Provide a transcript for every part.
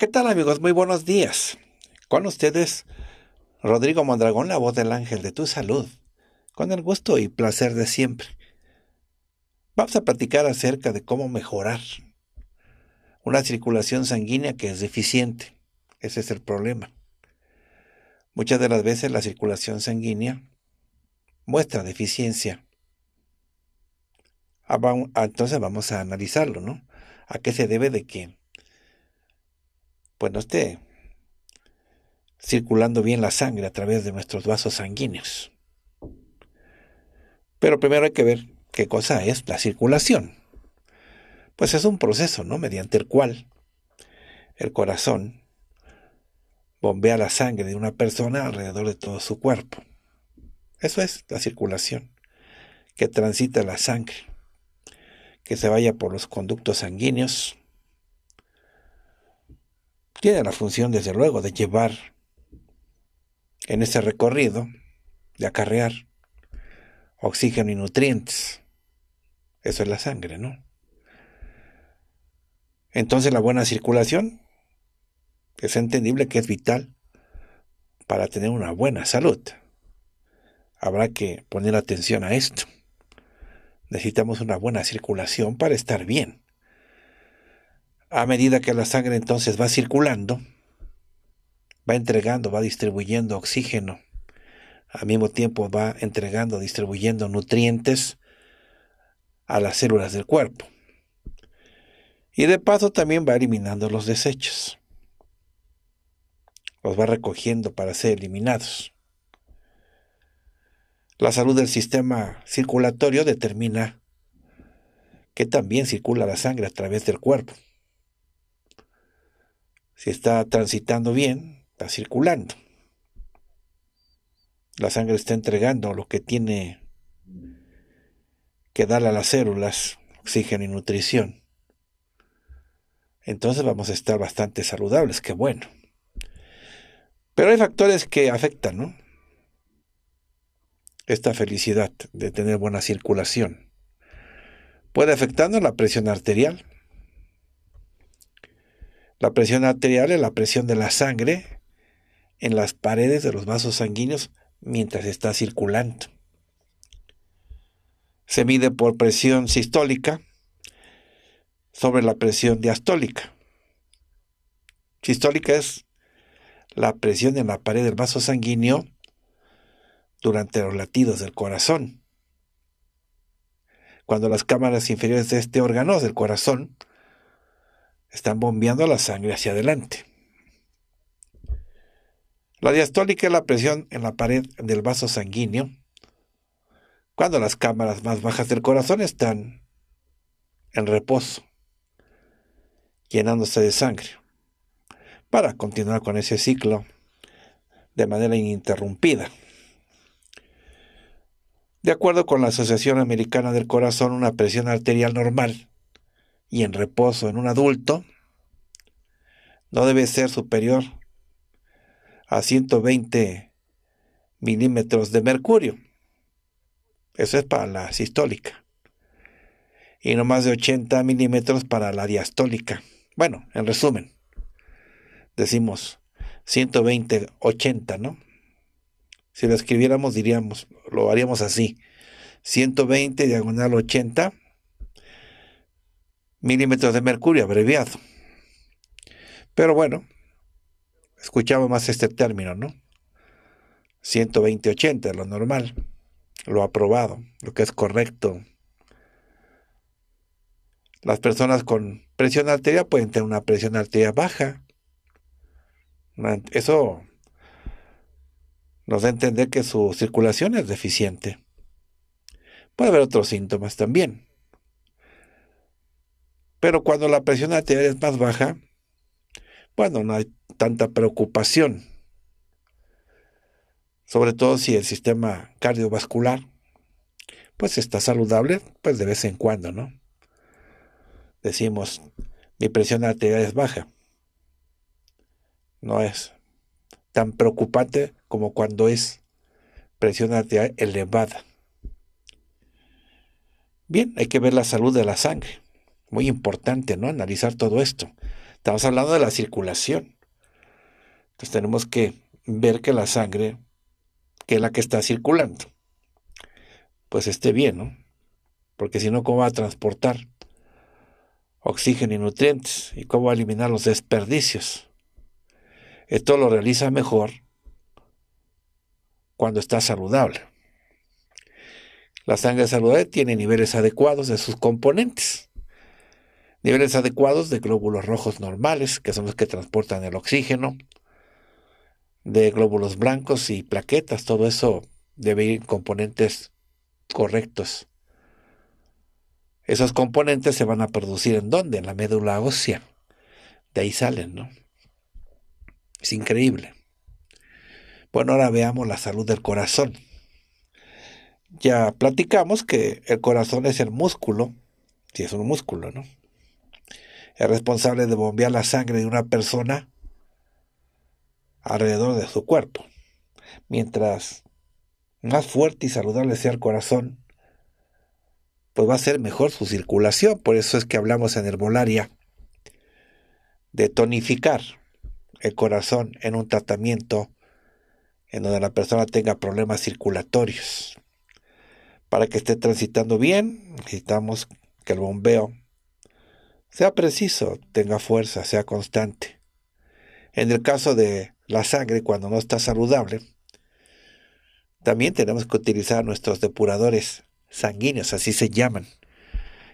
¿qué tal amigos? Muy buenos días. Con ustedes, Rodrigo Mondragón, la voz del ángel de tu salud, con el gusto y placer de siempre. Vamos a platicar acerca de cómo mejorar una circulación sanguínea que es deficiente. Ese es el problema. Muchas de las veces la circulación sanguínea muestra deficiencia. Ah, ah, entonces vamos a analizarlo, ¿no? ¿A qué se debe de qué? pues no esté circulando bien la sangre a través de nuestros vasos sanguíneos. Pero primero hay que ver qué cosa es la circulación. Pues es un proceso, ¿no? Mediante el cual el corazón bombea la sangre de una persona alrededor de todo su cuerpo. Eso es la circulación, que transita la sangre, que se vaya por los conductos sanguíneos tiene la función, desde luego, de llevar en ese recorrido, de acarrear oxígeno y nutrientes. Eso es la sangre, ¿no? Entonces la buena circulación es entendible que es vital para tener una buena salud. Habrá que poner atención a esto. Necesitamos una buena circulación para estar bien a medida que la sangre entonces va circulando, va entregando, va distribuyendo oxígeno, al mismo tiempo va entregando, distribuyendo nutrientes a las células del cuerpo. Y de paso también va eliminando los desechos. Los va recogiendo para ser eliminados. La salud del sistema circulatorio determina que también circula la sangre a través del cuerpo si está transitando bien, está circulando. La sangre está entregando lo que tiene que darle a las células, oxígeno y nutrición. Entonces vamos a estar bastante saludables, qué bueno. Pero hay factores que afectan, ¿no? Esta felicidad de tener buena circulación. Puede afectarnos la presión arterial, la presión arterial es la presión de la sangre en las paredes de los vasos sanguíneos mientras está circulando. Se mide por presión sistólica sobre la presión diastólica. Sistólica es la presión en la pared del vaso sanguíneo durante los latidos del corazón. Cuando las cámaras inferiores de este órgano, del corazón, están bombeando la sangre hacia adelante. La diastólica es la presión en la pared del vaso sanguíneo cuando las cámaras más bajas del corazón están en reposo, llenándose de sangre, para continuar con ese ciclo de manera ininterrumpida. De acuerdo con la Asociación Americana del Corazón, una presión arterial normal y en reposo en un adulto no debe ser superior a 120 milímetros de mercurio. Eso es para la sistólica. Y no más de 80 milímetros para la diastólica. Bueno, en resumen, decimos 120, 80, ¿no? Si lo escribiéramos diríamos, lo haríamos así. 120 diagonal 80 milímetros de mercurio, abreviado. Pero bueno, escuchamos más este término, ¿no? 120-80, lo normal, lo aprobado, lo que es correcto. Las personas con presión arterial pueden tener una presión arterial baja. Eso nos da a entender que su circulación es deficiente. Puede haber otros síntomas también. Pero cuando la presión arterial es más baja, bueno, no hay tanta preocupación. Sobre todo si el sistema cardiovascular, pues está saludable, pues de vez en cuando, ¿no? Decimos, mi presión arterial es baja. No es tan preocupante como cuando es presión arterial elevada. Bien, hay que ver la salud de la sangre. Muy importante, ¿no? Analizar todo esto. Estamos hablando de la circulación. Entonces tenemos que ver que la sangre, que es la que está circulando, pues esté bien, ¿no? Porque si no, ¿cómo va a transportar oxígeno y nutrientes? ¿Y cómo va a eliminar los desperdicios? Esto lo realiza mejor cuando está saludable. La sangre saludable tiene niveles adecuados de sus componentes niveles adecuados de glóbulos rojos normales, que son los que transportan el oxígeno, de glóbulos blancos y plaquetas, todo eso debe ir en componentes correctos. Esos componentes se van a producir en dónde? En la médula ósea. De ahí salen, ¿no? Es increíble. Bueno, ahora veamos la salud del corazón. Ya platicamos que el corazón es el músculo, si es un músculo, ¿no? es responsable de bombear la sangre de una persona alrededor de su cuerpo. Mientras más fuerte y saludable sea el corazón, pues va a ser mejor su circulación. Por eso es que hablamos en herbolaria de tonificar el corazón en un tratamiento en donde la persona tenga problemas circulatorios. Para que esté transitando bien, necesitamos que el bombeo sea preciso, tenga fuerza, sea constante. En el caso de la sangre, cuando no está saludable, también tenemos que utilizar nuestros depuradores sanguíneos, así se llaman,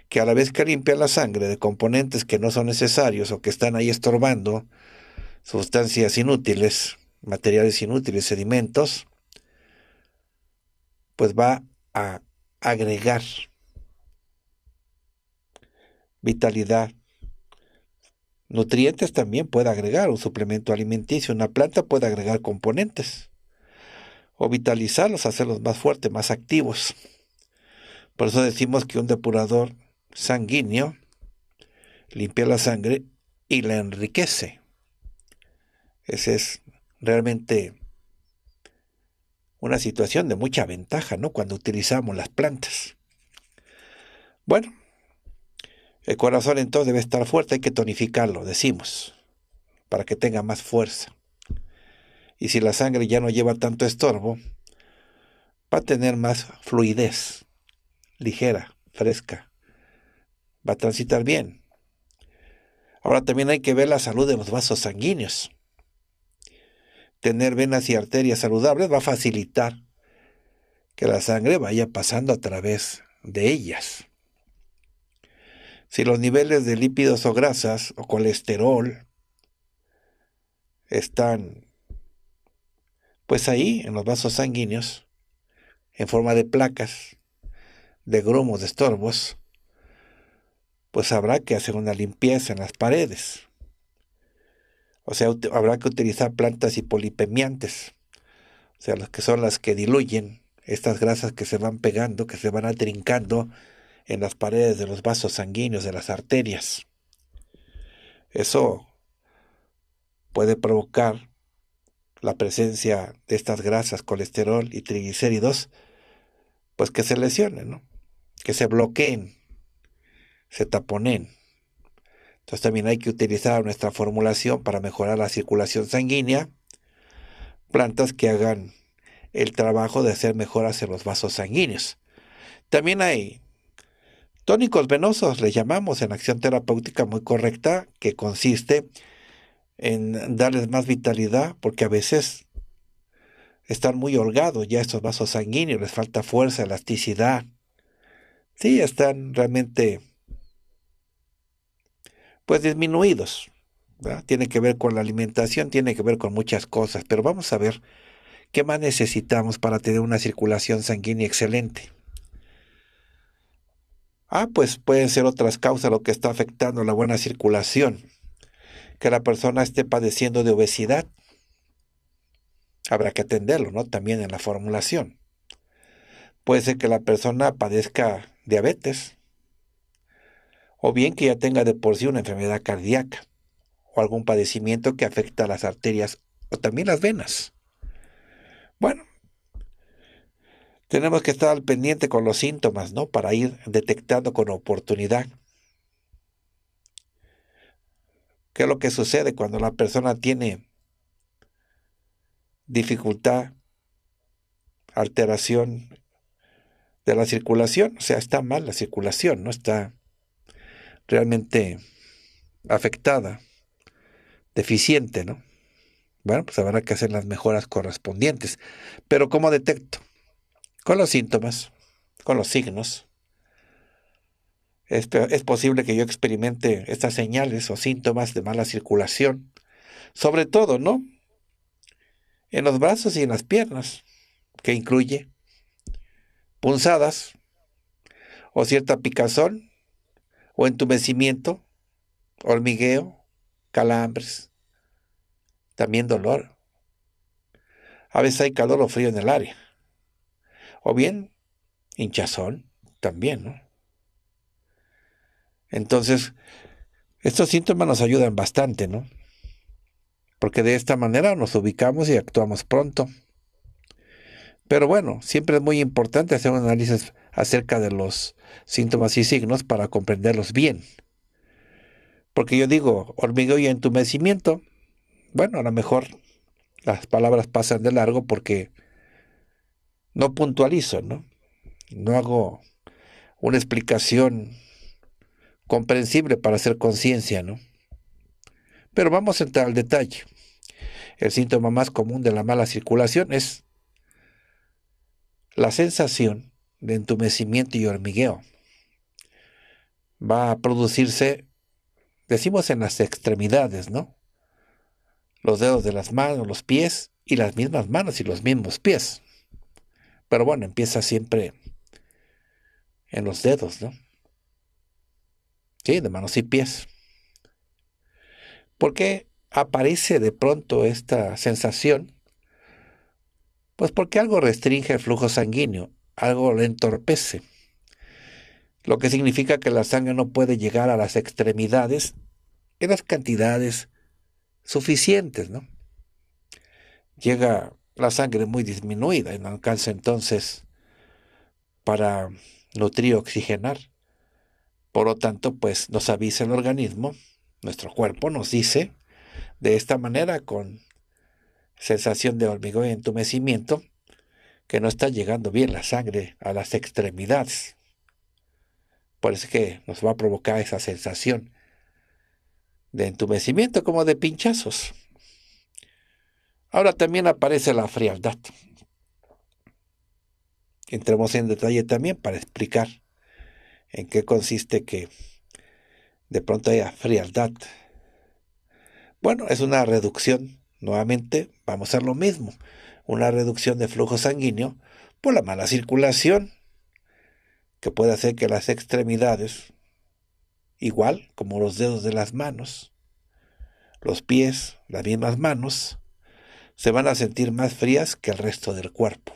que a la vez que limpia la sangre de componentes que no son necesarios o que están ahí estorbando, sustancias inútiles, materiales inútiles, sedimentos, pues va a agregar vitalidad. Nutrientes también puede agregar, un suplemento alimenticio, una planta puede agregar componentes o vitalizarlos, hacerlos más fuertes, más activos. Por eso decimos que un depurador sanguíneo limpia la sangre y la enriquece. Esa es realmente una situación de mucha ventaja, ¿no? Cuando utilizamos las plantas. Bueno, el corazón entonces debe estar fuerte, hay que tonificarlo, decimos, para que tenga más fuerza. Y si la sangre ya no lleva tanto estorbo, va a tener más fluidez, ligera, fresca. Va a transitar bien. Ahora también hay que ver la salud de los vasos sanguíneos. Tener venas y arterias saludables va a facilitar que la sangre vaya pasando a través de ellas. Si los niveles de lípidos o grasas o colesterol están pues ahí en los vasos sanguíneos en forma de placas, de grumos, de estorbos, pues habrá que hacer una limpieza en las paredes. O sea, habrá que utilizar plantas hipolipemiantes, o sea, las que son las que diluyen estas grasas que se van pegando, que se van atrincando en las paredes de los vasos sanguíneos, de las arterias. Eso puede provocar la presencia de estas grasas, colesterol y triglicéridos, pues que se lesionen, que se bloqueen, se taponen. Entonces también hay que utilizar nuestra formulación para mejorar la circulación sanguínea, plantas que hagan el trabajo de hacer mejoras en los vasos sanguíneos. También hay Tónicos venosos les llamamos en acción terapéutica muy correcta, que consiste en darles más vitalidad, porque a veces están muy holgados ya estos vasos sanguíneos, les falta fuerza, elasticidad. Sí, están realmente pues disminuidos. Tiene que ver con la alimentación, tiene que ver con muchas cosas, pero vamos a ver qué más necesitamos para tener una circulación sanguínea excelente. Ah, pues pueden ser otras causas lo que está afectando la buena circulación. Que la persona esté padeciendo de obesidad. Habrá que atenderlo, ¿no? También en la formulación. Puede ser que la persona padezca diabetes. O bien que ya tenga de por sí una enfermedad cardíaca. O algún padecimiento que afecta a las arterias o también las venas. Bueno, tenemos que estar al pendiente con los síntomas, ¿no? Para ir detectando con oportunidad. ¿Qué es lo que sucede cuando la persona tiene dificultad, alteración de la circulación? O sea, está mal la circulación, no está realmente afectada, deficiente, ¿no? Bueno, pues habrá que hacer las mejoras correspondientes. Pero ¿cómo detecto? con los síntomas, con los signos. Este, es posible que yo experimente estas señales o síntomas de mala circulación, sobre todo, ¿no? En los brazos y en las piernas, que incluye punzadas o cierta picazón o entumecimiento, hormigueo, calambres, también dolor. A veces hay calor o frío en el área. O bien, hinchazón también, ¿no? Entonces, estos síntomas nos ayudan bastante, ¿no? Porque de esta manera nos ubicamos y actuamos pronto. Pero bueno, siempre es muy importante hacer un análisis acerca de los síntomas y signos para comprenderlos bien. Porque yo digo, hormigueo y entumecimiento, bueno, a lo mejor las palabras pasan de largo porque no puntualizo, ¿no? No hago una explicación comprensible para hacer conciencia, ¿no? Pero vamos a entrar al detalle. El síntoma más común de la mala circulación es la sensación de entumecimiento y hormigueo. Va a producirse, decimos, en las extremidades, ¿no? Los dedos de las manos, los pies y las mismas manos y los mismos pies. Pero bueno, empieza siempre en los dedos, ¿no? Sí, de manos y pies. ¿Por qué aparece de pronto esta sensación? Pues porque algo restringe el flujo sanguíneo, algo le entorpece, lo que significa que la sangre no puede llegar a las extremidades en las cantidades suficientes, ¿no? Llega la sangre muy disminuida y no alcanza entonces para nutrir oxigenar. Por lo tanto, pues nos avisa el organismo, nuestro cuerpo nos dice de esta manera con sensación de hormigón y entumecimiento que no está llegando bien la sangre a las extremidades. Por eso es que nos va a provocar esa sensación de entumecimiento como de pinchazos. Ahora también aparece la frialdad. Entremos en detalle también para explicar en qué consiste que de pronto haya frialdad. Bueno, es una reducción, nuevamente vamos a hacer lo mismo, una reducción de flujo sanguíneo por la mala circulación, que puede hacer que las extremidades, igual como los dedos de las manos, los pies, las mismas manos, se van a sentir más frías que el resto del cuerpo.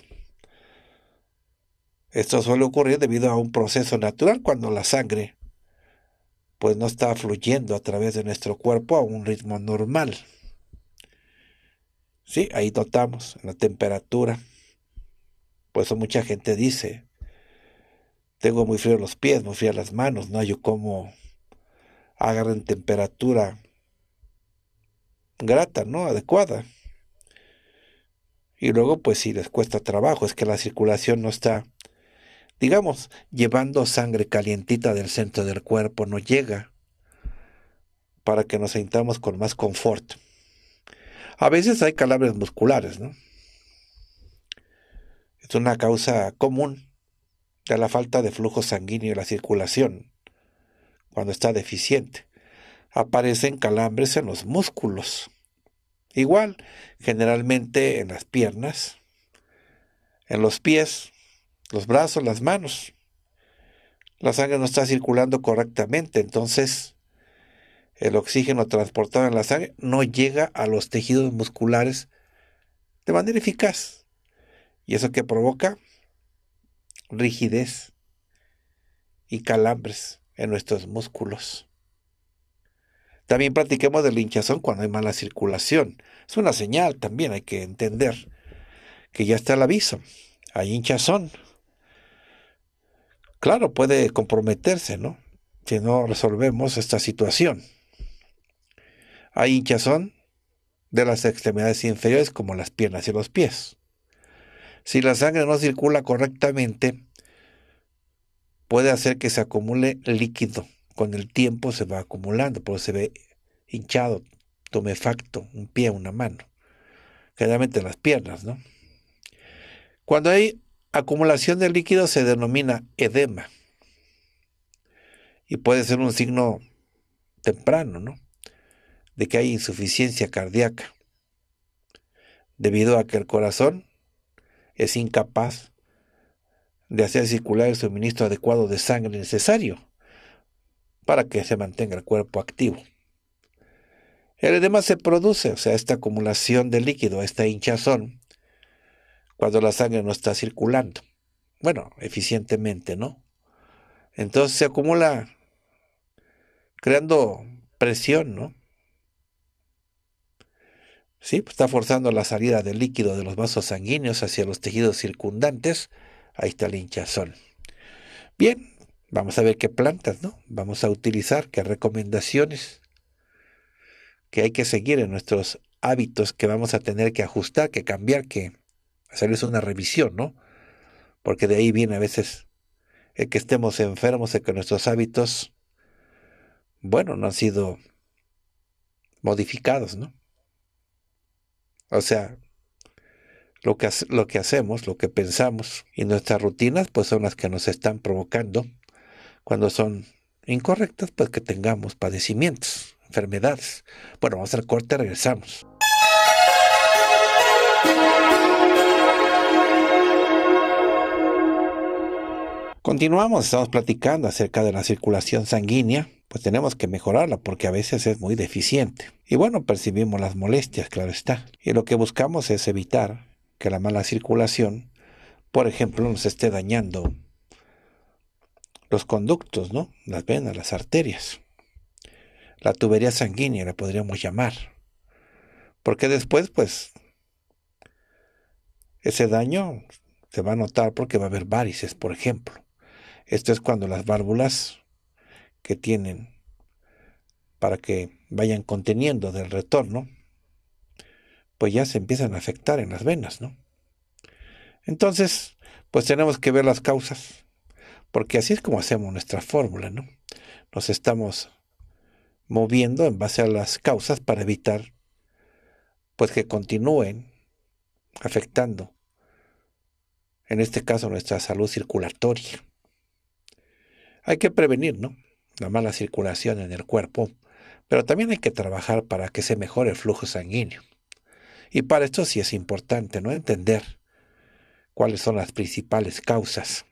Esto suele ocurrir debido a un proceso natural cuando la sangre pues no está fluyendo a través de nuestro cuerpo a un ritmo normal. Sí, ahí notamos la temperatura. Por eso mucha gente dice, tengo muy frío los pies, muy frío las manos, no hay cómo agarren temperatura grata, ¿no? Adecuada. Y luego, pues si les cuesta trabajo, es que la circulación no está, digamos, llevando sangre calientita del centro del cuerpo, no llega para que nos sintamos con más confort. A veces hay calambres musculares, ¿no? Es una causa común de la falta de flujo sanguíneo y la circulación, cuando está deficiente. Aparecen calambres en los músculos. Igual, generalmente en las piernas, en los pies, los brazos, las manos. La sangre no está circulando correctamente, entonces el oxígeno transportado en la sangre no llega a los tejidos musculares de manera eficaz. ¿Y eso que provoca? Rigidez y calambres en nuestros músculos. También practiquemos del hinchazón cuando hay mala circulación. Es una señal también, hay que entender que ya está el aviso. Hay hinchazón. Claro, puede comprometerse, ¿no? Si no resolvemos esta situación. Hay hinchazón de las extremidades inferiores como las piernas y los pies. Si la sangre no circula correctamente, puede hacer que se acumule líquido con el tiempo se va acumulando, pero se ve hinchado, tumefacto, un pie, una mano, generalmente las piernas, ¿no? Cuando hay acumulación de líquido se denomina edema y puede ser un signo temprano, ¿no? De que hay insuficiencia cardíaca, debido a que el corazón es incapaz de hacer circular el suministro adecuado de sangre necesario para que se mantenga el cuerpo activo. El edema se produce, o sea, esta acumulación de líquido, esta hinchazón, cuando la sangre no está circulando. Bueno, eficientemente, ¿no? Entonces se acumula creando presión, ¿no? Sí, pues, está forzando la salida del líquido de los vasos sanguíneos hacia los tejidos circundantes. Ahí está el hinchazón. Bien, Vamos a ver qué plantas, ¿no? Vamos a utilizar, qué recomendaciones que hay que seguir en nuestros hábitos que vamos a tener que ajustar, que cambiar, que hacerles una revisión, ¿no? Porque de ahí viene a veces el que estemos enfermos, el que nuestros hábitos, bueno, no han sido modificados, ¿no? O sea, lo que, lo que hacemos, lo que pensamos y nuestras rutinas, pues son las que nos están provocando cuando son incorrectas, pues que tengamos padecimientos, enfermedades. Bueno, vamos al corte, regresamos. Continuamos, estamos platicando acerca de la circulación sanguínea, pues tenemos que mejorarla porque a veces es muy deficiente. Y bueno, percibimos las molestias, claro está. Y lo que buscamos es evitar que la mala circulación, por ejemplo, nos esté dañando los conductos, ¿no? Las venas, las arterias. La tubería sanguínea la podríamos llamar. Porque después, pues, ese daño se va a notar porque va a haber varices, por ejemplo. Esto es cuando las válvulas que tienen para que vayan conteniendo del retorno, pues ya se empiezan a afectar en las venas, ¿no? Entonces, pues tenemos que ver las causas porque así es como hacemos nuestra fórmula, ¿no? Nos estamos moviendo en base a las causas para evitar pues que continúen afectando en este caso nuestra salud circulatoria. Hay que prevenir, ¿no? La mala circulación en el cuerpo, pero también hay que trabajar para que se mejore el flujo sanguíneo. Y para esto sí es importante, ¿no? Entender cuáles son las principales causas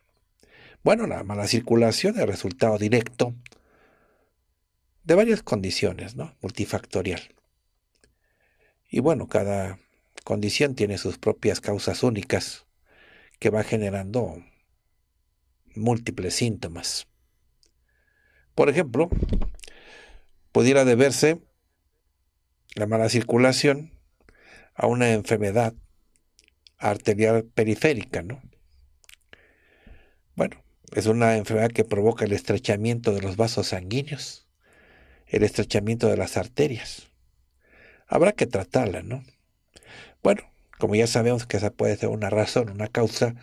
bueno, la mala circulación es resultado directo de varias condiciones, ¿no? Multifactorial. Y bueno, cada condición tiene sus propias causas únicas que va generando múltiples síntomas. Por ejemplo, pudiera deberse la mala circulación a una enfermedad arterial periférica, ¿no? Bueno, es una enfermedad que provoca el estrechamiento de los vasos sanguíneos, el estrechamiento de las arterias. Habrá que tratarla, ¿no? Bueno, como ya sabemos que esa puede ser una razón, una causa,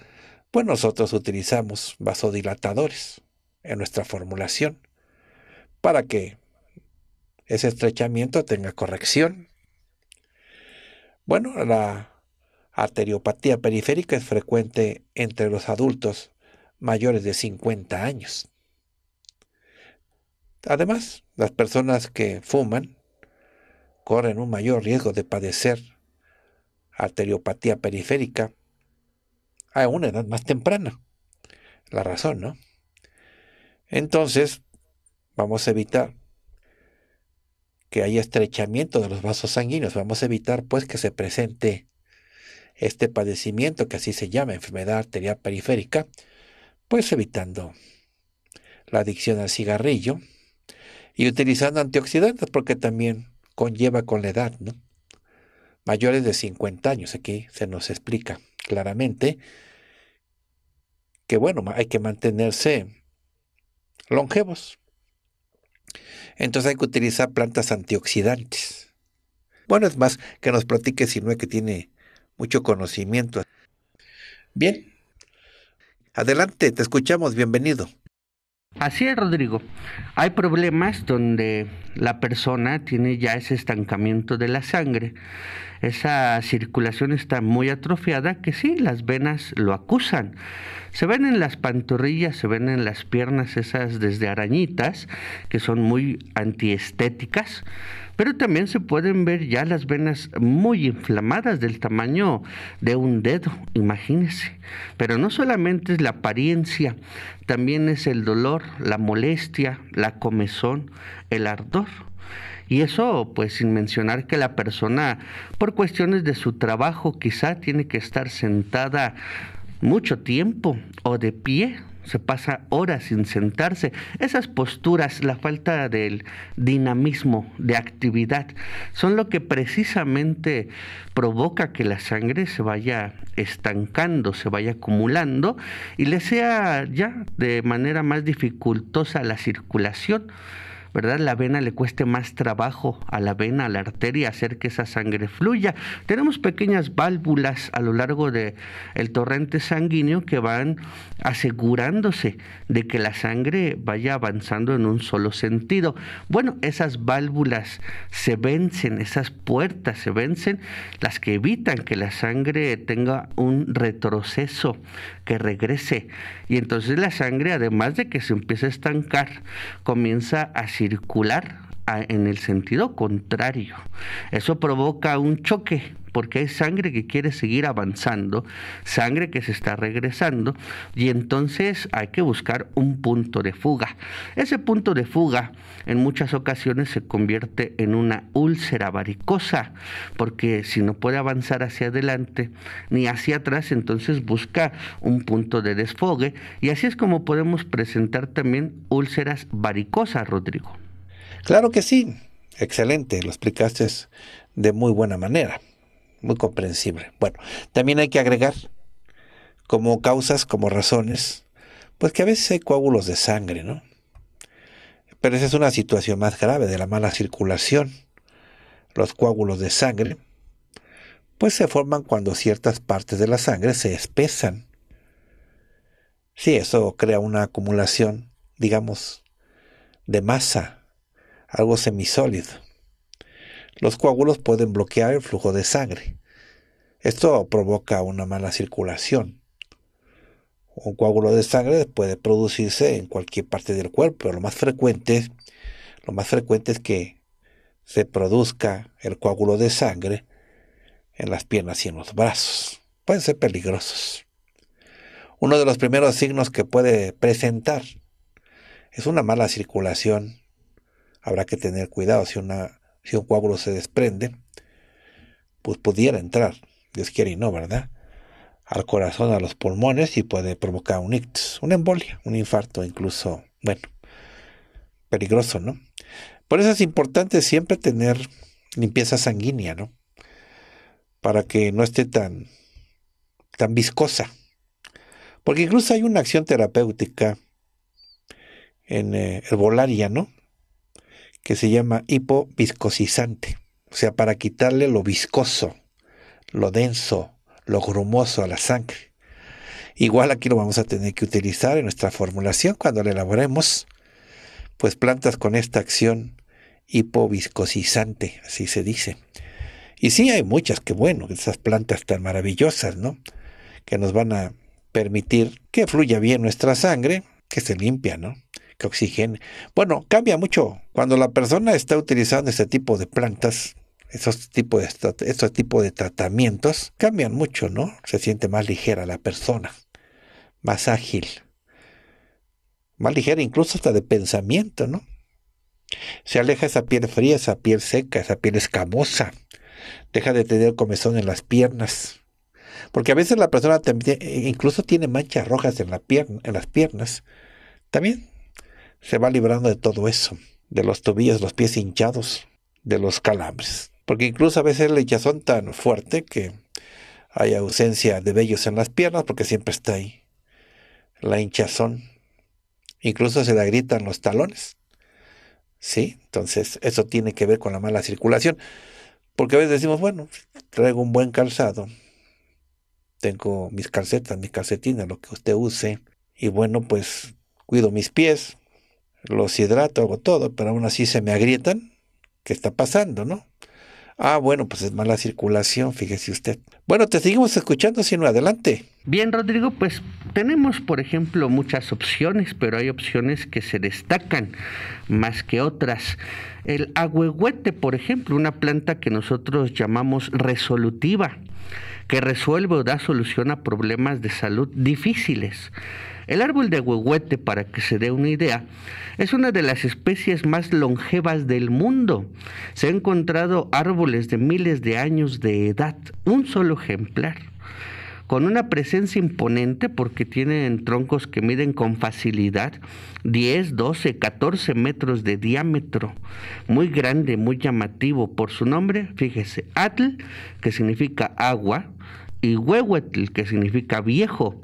pues nosotros utilizamos vasodilatadores en nuestra formulación para que ese estrechamiento tenga corrección. Bueno, la arteriopatía periférica es frecuente entre los adultos mayores de 50 años. Además, las personas que fuman corren un mayor riesgo de padecer arteriopatía periférica a una edad más temprana. La razón, ¿no? Entonces, vamos a evitar que haya estrechamiento de los vasos sanguíneos. Vamos a evitar, pues, que se presente este padecimiento, que así se llama enfermedad arterial periférica, pues evitando la adicción al cigarrillo y utilizando antioxidantes porque también conlleva con la edad, ¿no? Mayores de 50 años, aquí se nos explica claramente que bueno, hay que mantenerse longevos. Entonces hay que utilizar plantas antioxidantes. Bueno, es más que nos platique es que tiene mucho conocimiento. Bien, Adelante, te escuchamos, bienvenido. Así es, Rodrigo. Hay problemas donde la persona tiene ya ese estancamiento de la sangre. Esa circulación está muy atrofiada que sí, las venas lo acusan. Se ven en las pantorrillas, se ven en las piernas esas desde arañitas, que son muy antiestéticas pero también se pueden ver ya las venas muy inflamadas del tamaño de un dedo, imagínense. Pero no solamente es la apariencia, también es el dolor, la molestia, la comezón, el ardor. Y eso, pues sin mencionar que la persona, por cuestiones de su trabajo, quizá tiene que estar sentada mucho tiempo o de pie se pasa horas sin sentarse. Esas posturas, la falta del dinamismo, de actividad, son lo que precisamente provoca que la sangre se vaya estancando, se vaya acumulando y le sea ya de manera más dificultosa la circulación. ¿verdad? La vena le cueste más trabajo a la vena, a la arteria, hacer que esa sangre fluya. Tenemos pequeñas válvulas a lo largo del el torrente sanguíneo que van asegurándose de que la sangre vaya avanzando en un solo sentido. Bueno, esas válvulas se vencen, esas puertas se vencen, las que evitan que la sangre tenga un retroceso, que regrese. Y entonces la sangre, además de que se empieza a estancar, comienza a circular en el sentido contrario. Eso provoca un choque porque hay sangre que quiere seguir avanzando, sangre que se está regresando y entonces hay que buscar un punto de fuga. Ese punto de fuga en muchas ocasiones se convierte en una úlcera varicosa, porque si no puede avanzar hacia adelante ni hacia atrás, entonces busca un punto de desfogue y así es como podemos presentar también úlceras varicosas, Rodrigo. Claro que sí, excelente, lo explicaste de muy buena manera muy comprensible. Bueno, también hay que agregar como causas, como razones, pues que a veces hay coágulos de sangre, ¿no? Pero esa es una situación más grave de la mala circulación. Los coágulos de sangre, pues se forman cuando ciertas partes de la sangre se espesan. Sí, eso crea una acumulación, digamos, de masa, algo semisólido. Los coágulos pueden bloquear el flujo de sangre. Esto provoca una mala circulación. Un coágulo de sangre puede producirse en cualquier parte del cuerpo, pero lo más frecuente, lo más frecuente es que se produzca el coágulo de sangre en las piernas y en los brazos. Pueden ser peligrosos. Uno de los primeros signos que puede presentar es una mala circulación. Habrá que tener cuidado si una si un coágulo se desprende, pues pudiera entrar, Dios quiere y no, ¿verdad? Al corazón, a los pulmones y puede provocar un ictus, una embolia, un infarto incluso, bueno, peligroso, ¿no? Por eso es importante siempre tener limpieza sanguínea, ¿no? Para que no esté tan, tan viscosa. Porque incluso hay una acción terapéutica en eh, el herbolaria, ¿no? que se llama hipoviscosizante, o sea, para quitarle lo viscoso, lo denso, lo grumoso a la sangre. Igual aquí lo vamos a tener que utilizar en nuestra formulación cuando la elaboremos, pues plantas con esta acción hipoviscosizante, así se dice. Y sí hay muchas, que bueno, esas plantas tan maravillosas, ¿no? Que nos van a permitir que fluya bien nuestra sangre, que se limpia, ¿no? que oxígeno. Bueno, cambia mucho. Cuando la persona está utilizando este tipo de plantas, esos tipo de, tipo de tratamientos, cambian mucho, ¿no? Se siente más ligera la persona, más ágil, más ligera incluso hasta de pensamiento, ¿no? Se aleja esa piel fría, esa piel seca, esa piel escamosa. Deja de tener comezón en las piernas. Porque a veces la persona eh, incluso tiene manchas rojas en, la en las piernas. También se va librando de todo eso, de los tobillos, los pies hinchados, de los calambres. Porque incluso a veces el hinchazón tan fuerte que hay ausencia de vellos en las piernas porque siempre está ahí. La hinchazón. Incluso se le agrietan los talones. ¿Sí? Entonces, eso tiene que ver con la mala circulación. Porque a veces decimos, bueno, traigo un buen calzado. Tengo mis calcetas, mis calcetines, lo que usted use. Y bueno, pues cuido mis pies, los hidrato, hago todo, pero aún así se me agrietan. ¿Qué está pasando, no? Ah, bueno, pues es mala circulación, fíjese usted. Bueno, te seguimos escuchando, sino adelante. Bien, Rodrigo, pues tenemos, por ejemplo, muchas opciones, pero hay opciones que se destacan más que otras. El agüehuete, por ejemplo, una planta que nosotros llamamos resolutiva, que resuelve o da solución a problemas de salud difíciles. El árbol de huehuete, para que se dé una idea, es una de las especies más longevas del mundo. Se han encontrado árboles de miles de años de edad, un solo ejemplar con una presencia imponente porque tienen troncos que miden con facilidad 10, 12, 14 metros de diámetro, muy grande, muy llamativo por su nombre, fíjese, atl, que significa agua, y huehuetl, que significa viejo.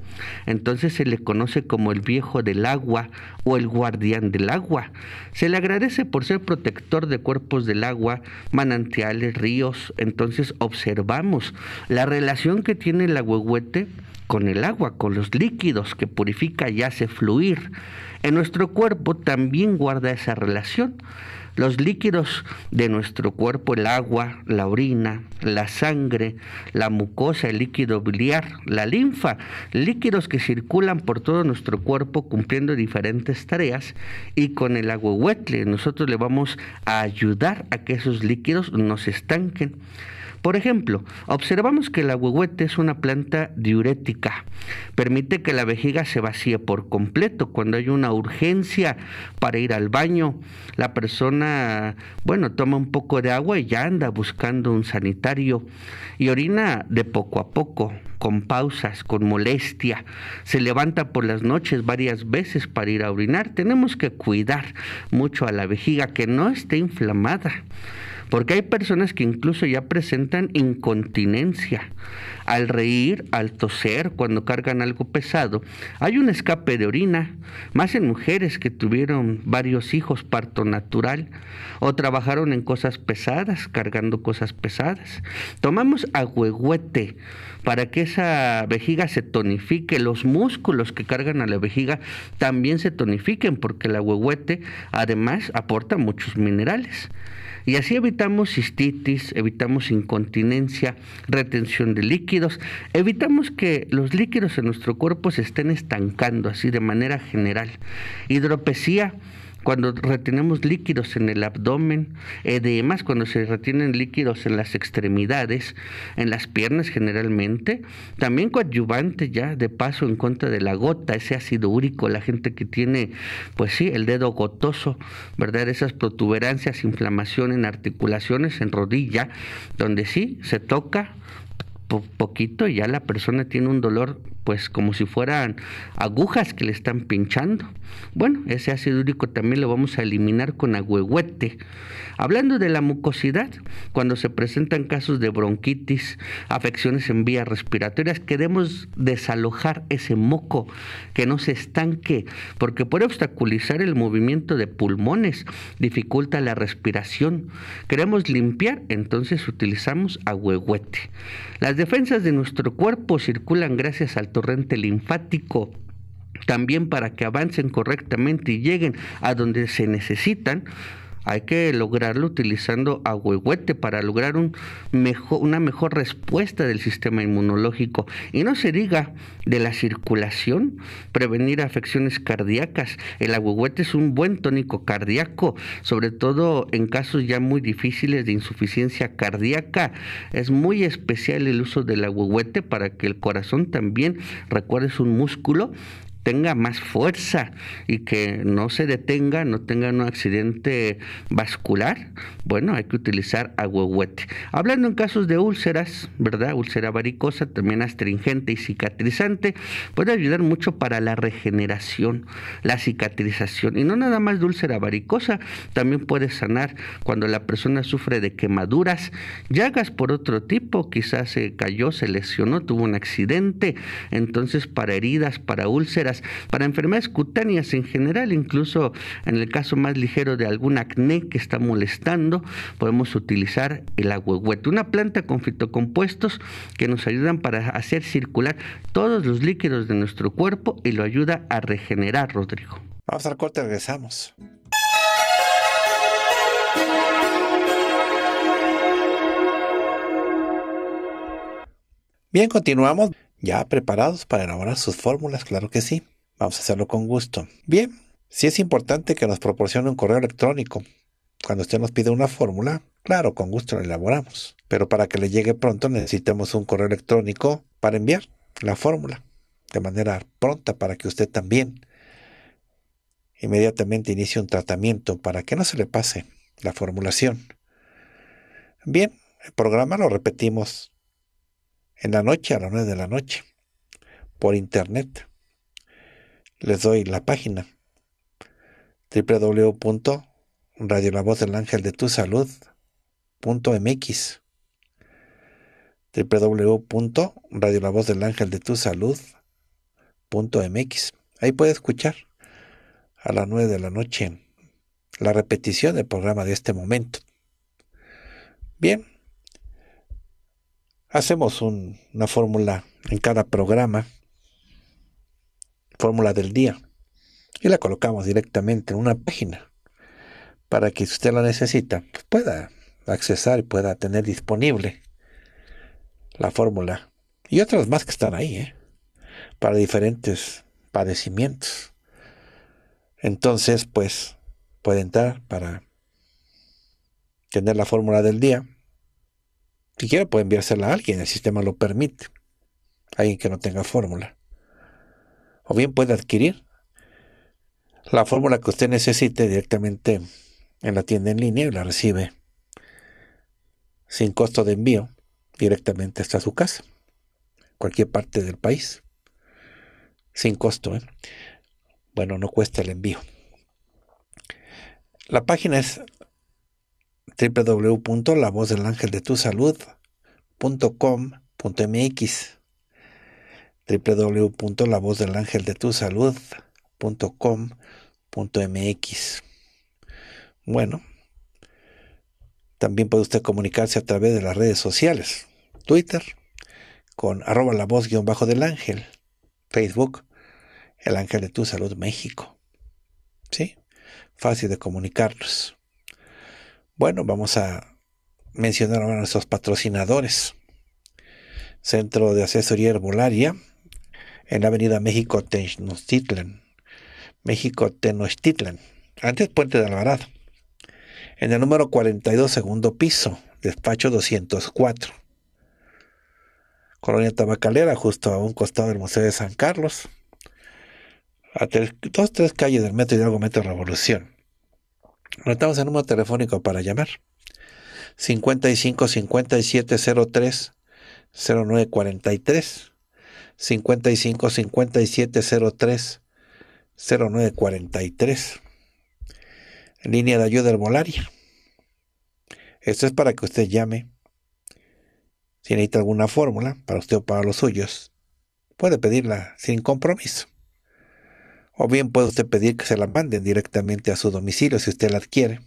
Entonces se le conoce como el viejo del agua o el guardián del agua. Se le agradece por ser protector de cuerpos del agua, manantiales, ríos. Entonces observamos la relación que tiene el huehuete con el agua, con los líquidos que purifica y hace fluir. En nuestro cuerpo también guarda esa relación. Los líquidos de nuestro cuerpo, el agua, la orina, la sangre, la mucosa, el líquido biliar, la linfa, líquidos que circulan por todo nuestro cuerpo cumpliendo diferentes tareas y con el agua huetle nosotros le vamos a ayudar a que esos líquidos no se estanquen. Por ejemplo, observamos que la huehuete es una planta diurética. Permite que la vejiga se vacíe por completo cuando hay una urgencia para ir al baño. La persona, bueno, toma un poco de agua y ya anda buscando un sanitario y orina de poco a poco, con pausas, con molestia. Se levanta por las noches varias veces para ir a orinar. Tenemos que cuidar mucho a la vejiga que no esté inflamada. Porque hay personas que incluso ya presentan incontinencia al reír, al toser, cuando cargan algo pesado. Hay un escape de orina, más en mujeres que tuvieron varios hijos parto natural o trabajaron en cosas pesadas, cargando cosas pesadas. Tomamos agüehuete para que esa vejiga se tonifique, los músculos que cargan a la vejiga también se tonifiquen porque el agüehuete además aporta muchos minerales. Y así evitamos cistitis, evitamos incontinencia, retención de líquidos, evitamos que los líquidos en nuestro cuerpo se estén estancando así de manera general. Hidropesía cuando retenemos líquidos en el abdomen, edemas, eh, cuando se retienen líquidos en las extremidades, en las piernas generalmente, también coadyuvante ya de paso en contra de la gota, ese ácido úrico, la gente que tiene, pues sí, el dedo gotoso, ¿verdad? Esas protuberancias, inflamación en articulaciones, en rodilla, donde sí se toca poquito y ya la persona tiene un dolor pues como si fueran agujas que le están pinchando. Bueno, ese ácido úrico también lo vamos a eliminar con agüehuete. Hablando de la mucosidad, cuando se presentan casos de bronquitis, afecciones en vías respiratorias, queremos desalojar ese moco, que no se estanque, porque puede obstaculizar el movimiento de pulmones, dificulta la respiración. Queremos limpiar, entonces utilizamos agüehuete. Las defensas de nuestro cuerpo circulan gracias al torrente linfático también para que avancen correctamente y lleguen a donde se necesitan, hay que lograrlo utilizando agüehuete para lograr un mejor, una mejor respuesta del sistema inmunológico. Y no se diga de la circulación, prevenir afecciones cardíacas. El agüehuete es un buen tónico cardíaco, sobre todo en casos ya muy difíciles de insuficiencia cardíaca. Es muy especial el uso del agüehuete para que el corazón también, recuerde, su músculo tenga más fuerza y que no se detenga, no tenga un accidente vascular, bueno, hay que utilizar agüehuete. Hablando en casos de úlceras, ¿verdad? Úlcera varicosa, también astringente y cicatrizante, puede ayudar mucho para la regeneración, la cicatrización. Y no nada más de úlcera varicosa, también puede sanar cuando la persona sufre de quemaduras, llagas por otro tipo, quizás se cayó, se lesionó, tuvo un accidente, entonces para heridas, para úlceras, para enfermedades cutáneas en general, incluso en el caso más ligero de algún acné que está molestando, podemos utilizar el agüehuete, una planta con fitocompuestos que nos ayudan para hacer circular todos los líquidos de nuestro cuerpo y lo ayuda a regenerar, Rodrigo. Vamos al corte, regresamos. Bien, continuamos. ¿Ya preparados para elaborar sus fórmulas? Claro que sí. Vamos a hacerlo con gusto. Bien, si es importante que nos proporcione un correo electrónico. Cuando usted nos pide una fórmula, claro, con gusto la elaboramos. Pero para que le llegue pronto necesitamos un correo electrónico para enviar la fórmula de manera pronta para que usted también inmediatamente inicie un tratamiento para que no se le pase la formulación. Bien, el programa lo repetimos en la noche, a las 9 de la noche, por internet. Les doy la página www.radio la voz del ángel de tu salud.mx Ahí puede escuchar a las 9 de la noche la repetición del programa de este momento. Bien, hacemos una fórmula en cada programa, fórmula del día, y la colocamos directamente en una página para que si usted la necesita, pues pueda accesar y pueda tener disponible la fórmula y otras más que están ahí, ¿eh? para diferentes padecimientos. Entonces, pues, puede entrar para tener la fórmula del día si quiere puede enviársela a alguien, el sistema lo permite, alguien que no tenga fórmula. O bien puede adquirir la fórmula que usted necesite directamente en la tienda en línea y la recibe sin costo de envío directamente hasta su casa, cualquier parte del país, sin costo. ¿eh? Bueno, no cuesta el envío. La página es www.lavozdelangeldetusalud.com.mx www.lavozdelangeldetusalud.com.mx Bueno, también puede usted comunicarse a través de las redes sociales, Twitter, con arroba la voz guión bajo del ángel, Facebook, el ángel de tu salud México. ¿Sí? Fácil de comunicarlos bueno, vamos a mencionar a nuestros patrocinadores. Centro de Asesoría Herbolaria en la Avenida México Tenochtitlan. México Tenochtitlan. Antes Puente de Alvarado. En el número 42, segundo piso, despacho 204. Colonia Tabacalera, justo a un costado del Museo de San Carlos. A tres, dos, tres calles del metro y algo metro Revolución. Notamos el número telefónico para llamar. 55 57 03 0943 55 57 03 0943 Línea de ayuda herbolaria. Esto es para que usted llame. Si necesita alguna fórmula para usted o para los suyos, puede pedirla sin compromiso. O bien puede usted pedir que se la manden directamente a su domicilio si usted la adquiere.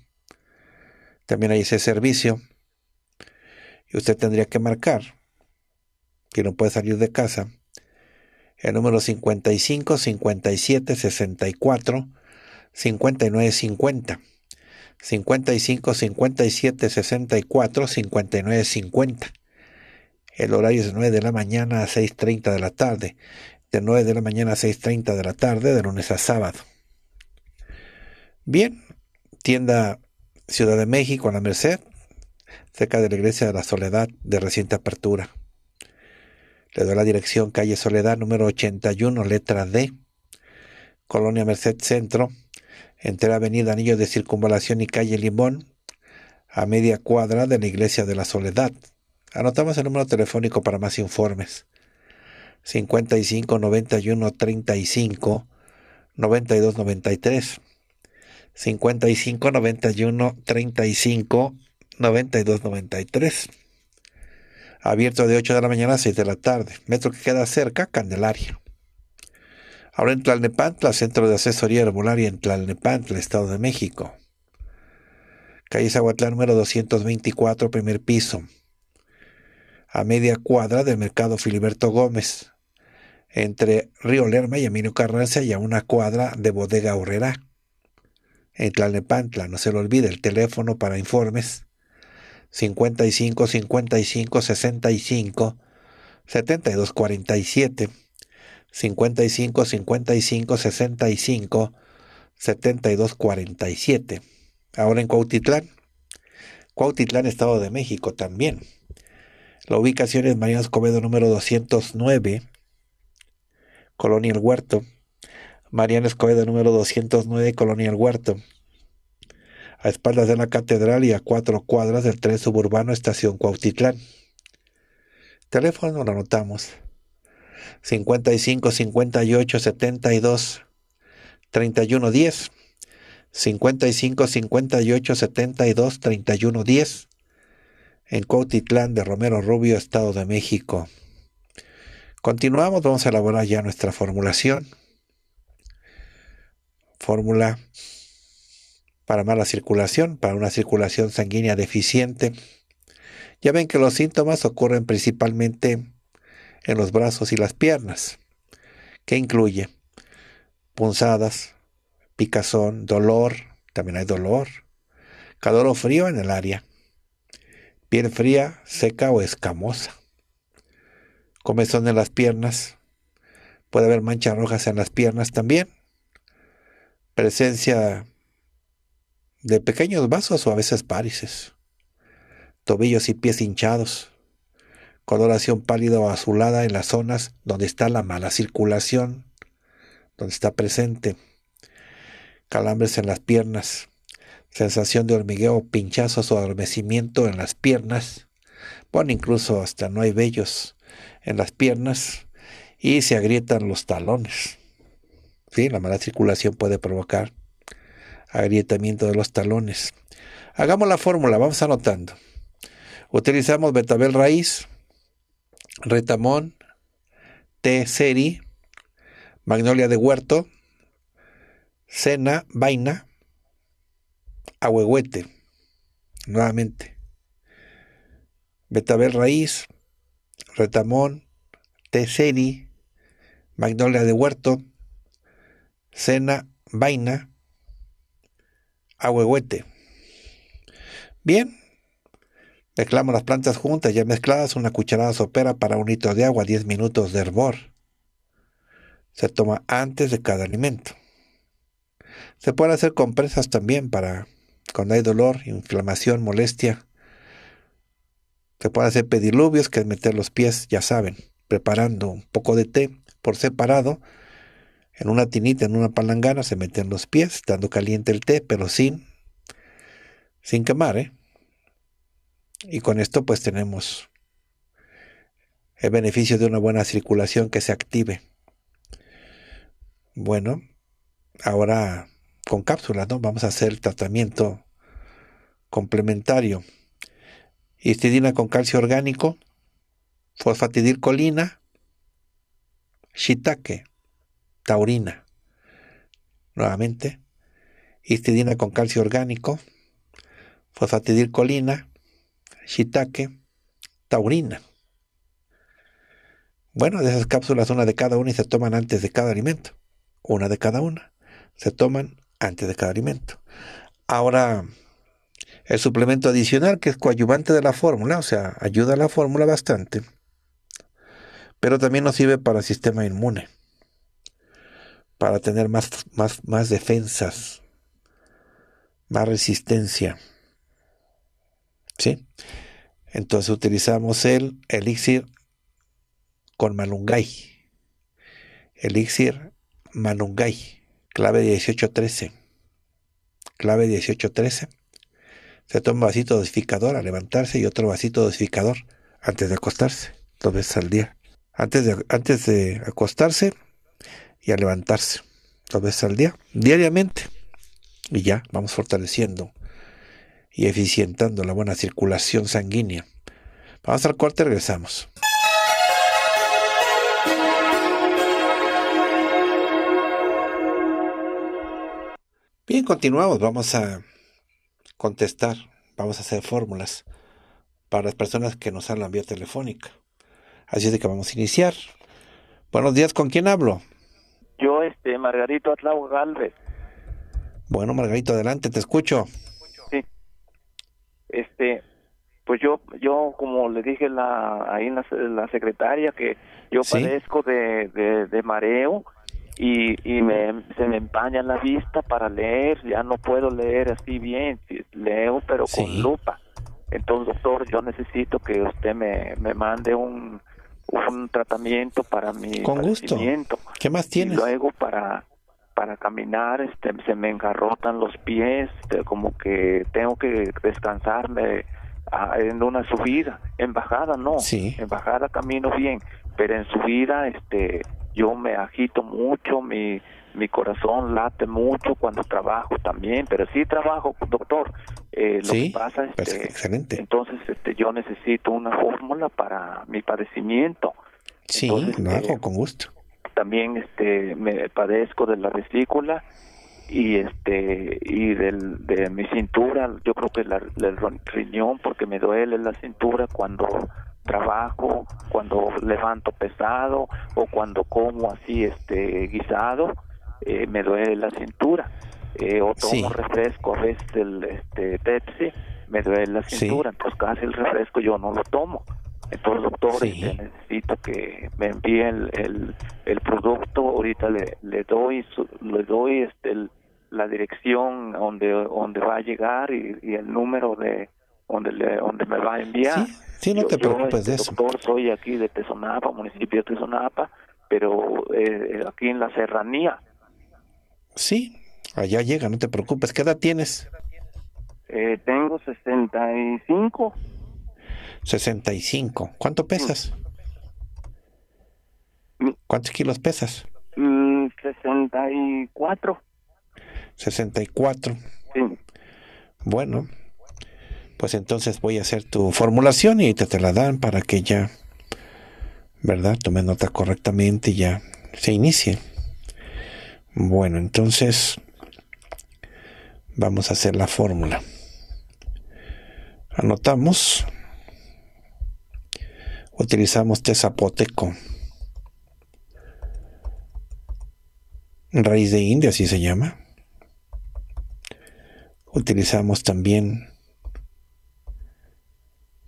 También hay ese servicio. Y usted tendría que marcar que no puede salir de casa. El número 55 57 64 59 50. 55 57 64 59 50. El horario es 9 de la mañana a 6.30 de la tarde de 9 de la mañana a 6.30 de la tarde, de lunes a sábado. Bien, tienda Ciudad de México a la Merced, cerca de la Iglesia de la Soledad de reciente apertura. Le doy la dirección calle Soledad número 81, letra D, Colonia Merced Centro, entre Avenida Anillo de Circunvalación y calle Limón, a media cuadra de la Iglesia de la Soledad. Anotamos el número telefónico para más informes. 55 91 35 92 93. 55 91 35 92 93. Abierto de 8 de la mañana a 6 de la tarde. Metro que queda cerca, Candelaria. Ahora en Tlalnepantla, Centro de Asesoría Herbolaria en Tlalnepantla, Estado de México. Calle Zahuatlán número 224, primer piso. A media cuadra del Mercado Filiberto Gómez entre Río Lerma y Emilio Carranza y a una cuadra de Bodega Horrera. En Tlalnepantla, no se le olvide, el teléfono para informes 55 55 65 72 47 55 55 65 72 47. Ahora en Cuautitlán. Cuautitlán, Estado de México también. La ubicación es Mariano Escobedo número 209 Colonia El Huerto. Mariana Escobeda, número 209, Colonia El Huerto. A espaldas de la catedral y a cuatro cuadras del tren suburbano Estación Cuautitlán. Teléfono lo anotamos. 55 58 72 31 10. 55 58 72 31 10 en Cuautitlán de Romero Rubio, Estado de México. Continuamos, vamos a elaborar ya nuestra formulación. Fórmula para mala circulación, para una circulación sanguínea deficiente. Ya ven que los síntomas ocurren principalmente en los brazos y las piernas, que incluye punzadas, picazón, dolor, también hay dolor, calor o frío en el área, piel fría, seca o escamosa comezón en las piernas, puede haber manchas rojas en las piernas también, presencia de pequeños vasos o a veces párices. tobillos y pies hinchados, coloración pálida o azulada en las zonas donde está la mala circulación, donde está presente, calambres en las piernas, sensación de hormigueo, pinchazos o adormecimiento en las piernas, bueno, incluso hasta no hay vellos en las piernas y se agrietan los talones. ¿Sí? La mala circulación puede provocar agrietamiento de los talones. Hagamos la fórmula, vamos anotando. Utilizamos betabel raíz, retamón, té seri, magnolia de huerto, cena, vaina, ahuehuete. Nuevamente. Betabel raíz, Retamón, teseri, Magnolia de Huerto, Cena, Vaina, Ahuehuete. Bien, mezclamos las plantas juntas, ya mezcladas, una cucharada sopera para un litro de agua, 10 minutos de hervor. Se toma antes de cada alimento. Se pueden hacer compresas también para cuando hay dolor, inflamación, molestia. Se puede hacer pediluvios, que es meter los pies, ya saben, preparando un poco de té por separado. En una tinita, en una palangana, se meten los pies, dando caliente el té, pero sin, sin quemar. ¿eh? Y con esto pues tenemos el beneficio de una buena circulación que se active. Bueno, ahora con cápsulas, ¿no? Vamos a hacer el tratamiento complementario histidina con calcio orgánico, fosfatidilcolina, shiitake, taurina. Nuevamente, histidina con calcio orgánico, fosfatidilcolina, shiitake, taurina. Bueno, de esas cápsulas una de cada una y se toman antes de cada alimento. Una de cada una. Se toman antes de cada alimento. Ahora, el suplemento adicional que es coadyuvante de la fórmula, o sea, ayuda a la fórmula bastante, pero también nos sirve para el sistema inmune, para tener más, más, más defensas, más resistencia. ¿Sí? Entonces utilizamos el elixir con malungay. Elixir malungay, clave 1813. Clave 1813 se toma un vasito dosificador a levantarse y otro vasito dosificador antes de acostarse, dos veces al día. Antes de, antes de acostarse y a levantarse, dos veces al día, diariamente. Y ya vamos fortaleciendo y eficientando la buena circulación sanguínea. Vamos al corte, regresamos. Bien, continuamos. Vamos a contestar, vamos a hacer fórmulas para las personas que nos hablan vía telefónica. Así es de que vamos a iniciar. Buenos días, ¿con quién hablo? Yo, este, Margarito Atlau Galvez. Bueno, Margarito, adelante, te escucho. Sí. Este, pues yo, yo como le dije la, ahí la, secretaria, que yo padezco de mareo y, se me empaña la vista para leer, ya no puedo leer así bien, leo pero con lupa. Entonces, doctor, yo necesito que usted me, me mande un, tratamiento para mi con gusto. ¿Qué más tienes? Y luego para para caminar, este, se me engarrotan los pies, este, como que tengo que descansarme ah, en una subida, en bajada no, en bajada camino bien, pero en su vida este yo me agito mucho, mi, mi corazón late mucho cuando trabajo también, pero sí trabajo, doctor. Eh, lo que pasa este, pues, excelente. Entonces este, yo necesito una fórmula para mi padecimiento. Sí, hago eh, con gusto. También este, me padezco de la vesícula y este y del, de mi cintura yo creo que la, riñón porque me duele la cintura cuando trabajo, cuando levanto pesado o cuando como así este guisado, eh, me duele la cintura. Eh, o tomo refresco a veces el este, Pepsi, me duele la cintura, entonces casi el refresco yo no lo tomo. Entonces, doctor, necesito que me envíen el, producto. Ahorita le, le doy le doy este, la dirección donde donde va a llegar y el número de, donde, me va a enviar. Sí, no te este, preocupes de doctor, eso. soy aquí de Tesonapa, municipio de Tesonapa, pero eh, eh, aquí en la serranía. Sí, allá llega, no te preocupes. ¿Qué edad tienes? Eh, tengo 65. 65. ¿Cuánto mm. pesas? ¿Cuántos kilos pesas? 64. Mm, 64. Sí. Bueno, pues entonces voy a hacer tu formulación y te, te la dan para que ya, ¿verdad? Tome nota correctamente y ya se inicie. Bueno, entonces vamos a hacer la fórmula. Anotamos. Utilizamos té zapoteco. Raíz de India, así se llama. Utilizamos también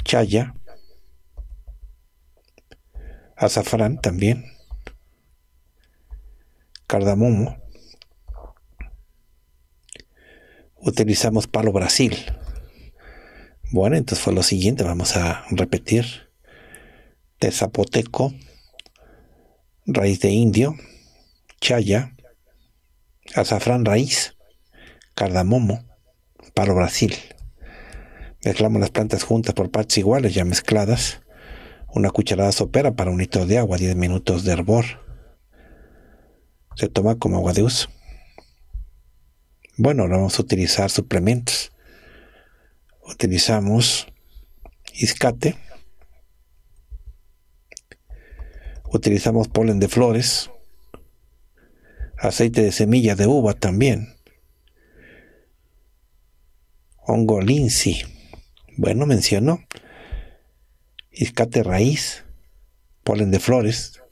chaya, azafrán también, cardamomo. Utilizamos palo Brasil. Bueno, entonces fue lo siguiente, vamos a repetir. De raíz de indio, chaya, azafrán raíz, cardamomo, palo Brasil. Mezclamos las plantas juntas por partes iguales ya mezcladas. Una cucharada sopera para un litro de agua, 10 minutos de hervor. Se toma como agua de uso. Bueno, vamos a utilizar suplementos. Utilizamos iscate. Utilizamos polen de flores. Aceite de semilla de uva también. Hongo bueno, menciono iscate raíz, polen de flores,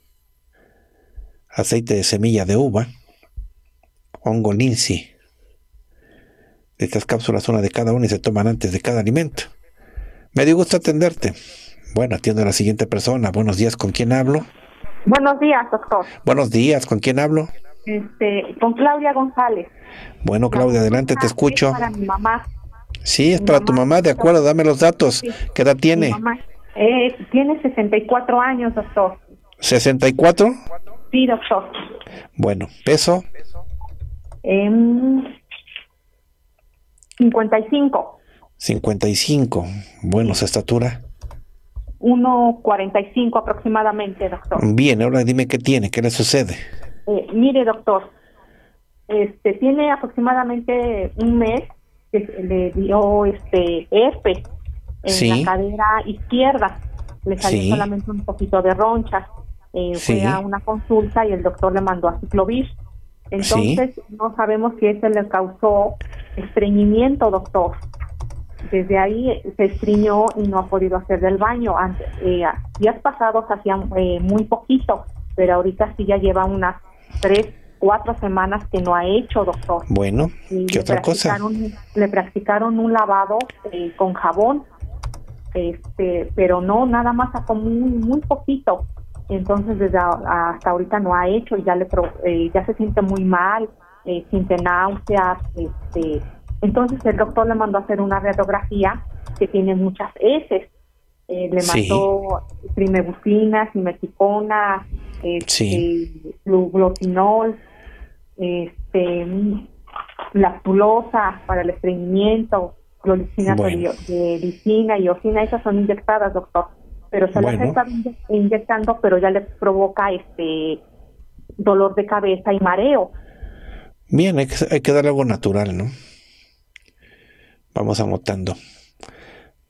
aceite de semilla de uva, hongo linsi. Estas cápsulas, una de cada una, y se toman antes de cada alimento. Me dio gusto atenderte. Bueno, atiendo a la siguiente persona. Buenos días, ¿con quién hablo? Buenos días, doctor. Buenos días, ¿con quién hablo? Este, con Claudia González. Bueno, Claudia, adelante, te ah, escucho. para mi mamá. Sí, es para tu mamá, de acuerdo, dame los datos. ¿Qué edad tiene? tiene 64 años, doctor. ¿64? Sí, doctor. Bueno, peso. 55. Em, 55. Bueno, su estatura. 1,45 aproximadamente, doctor. Bien, ahora dime qué tiene, qué le sucede. Eh, mire, doctor, este tiene aproximadamente un mes le dio este F en la cadera izquierda, le salió solamente un poquito de roncha. Eh, fue a una consulta y el doctor le mandó a ciclovir. Entonces, no sabemos si ese le causó estreñimiento, doctor. Desde ahí se estreñó y no ha podido hacer del baño. Eh, días pasados hacía eh, muy poquito, pero ahorita sí ya lleva unas tres cuatro semanas que no ha hecho, doctor. Bueno, y ¿qué otra cosa? Le practicaron un lavado eh, con jabón, este, pero no, nada más sacó muy, muy poquito. Entonces, desde hasta ahorita no ha hecho y ya, le, eh, ya se siente muy mal, eh, siente náuseas. Este. Entonces, el doctor le mandó a hacer una radiografía que tiene muchas heces. le mandó primebucina, simeticona, este, este, la para el estreñimiento, glolicina de medicina eh, y osina, esas son inyectadas, doctor. Pero se las está inyectando, pero ya le provoca este dolor de cabeza y mareo. Bien, hay que, dar darle algo natural, ¿no? Vamos anotando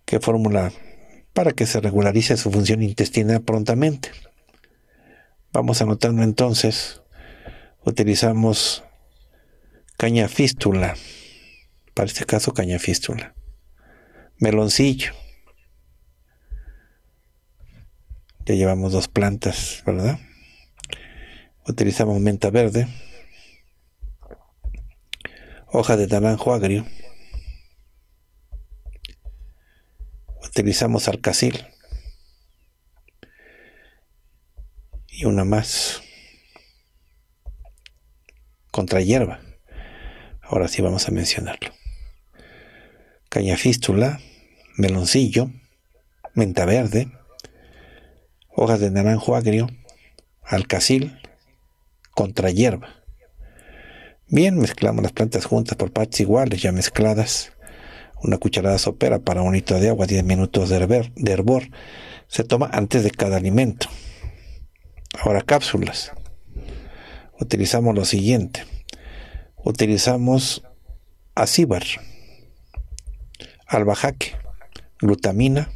qué fórmula para que se regularice su función intestinal prontamente. Vamos anotando entonces utilizamos caña fístula, para este caso caña fístula, meloncillo. Ya llevamos dos plantas, ¿verdad? Utilizamos menta verde, hoja de naranjo agrio. Utilizamos alcacil y una más contra hierba. Ahora sí vamos a mencionarlo. Caña fístula, meloncillo, menta verde, hojas de naranjo agrio, alcacil, contra hierba. Bien, mezclamos las plantas juntas por partes iguales, ya mezcladas. Una cucharada sopera para un litro de agua, 10 minutos de, de hervor. Se toma antes de cada alimento. Ahora cápsulas utilizamos lo siguiente. Utilizamos acíbar, albajaque, glutamina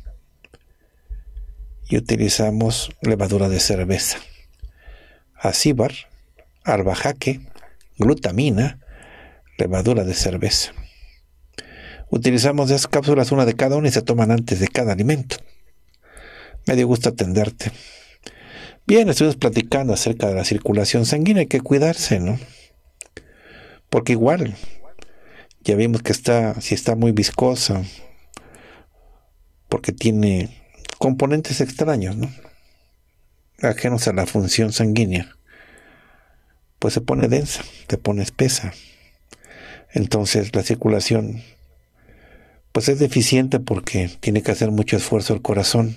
y utilizamos levadura de cerveza. Acíbar, albajaque, glutamina, levadura de cerveza. Utilizamos 10 cápsulas, una de cada una y se toman antes de cada alimento. Me dio gusto atenderte. Bien, estuvimos platicando acerca de la circulación sanguínea, hay que cuidarse, ¿no? Porque igual, ya vimos que está, si está muy viscosa, porque tiene componentes extraños, ¿no? Ajenos a la función sanguínea, pues se pone densa, se pone espesa. Entonces la circulación, pues es deficiente porque tiene que hacer mucho esfuerzo el corazón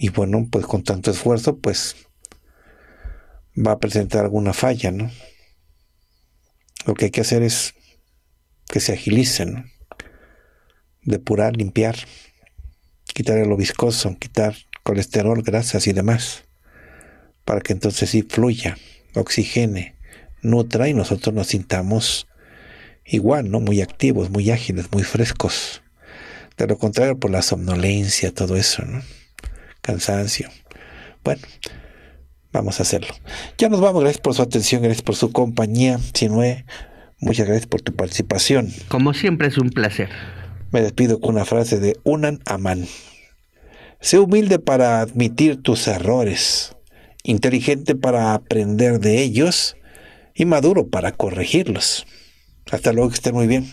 y bueno, pues con tanto esfuerzo, pues va a presentar alguna falla, ¿no? Lo que hay que hacer es que se agilicen, ¿no? depurar, limpiar, quitar lo viscoso, quitar colesterol, grasas y demás, para que entonces sí fluya, oxigene, nutra y nosotros nos sintamos igual, ¿no? Muy activos, muy ágiles, muy frescos. De lo contrario, por la somnolencia, todo eso, ¿no? cansancio. Bueno, vamos a hacerlo. Ya nos vamos, gracias por su atención, gracias por su compañía, Sinue. Muchas gracias por tu participación. Como siempre es un placer. Me despido con una frase de Unan Aman. Sé humilde para admitir tus errores, inteligente para aprender de ellos y maduro para corregirlos. Hasta luego, que estén muy bien.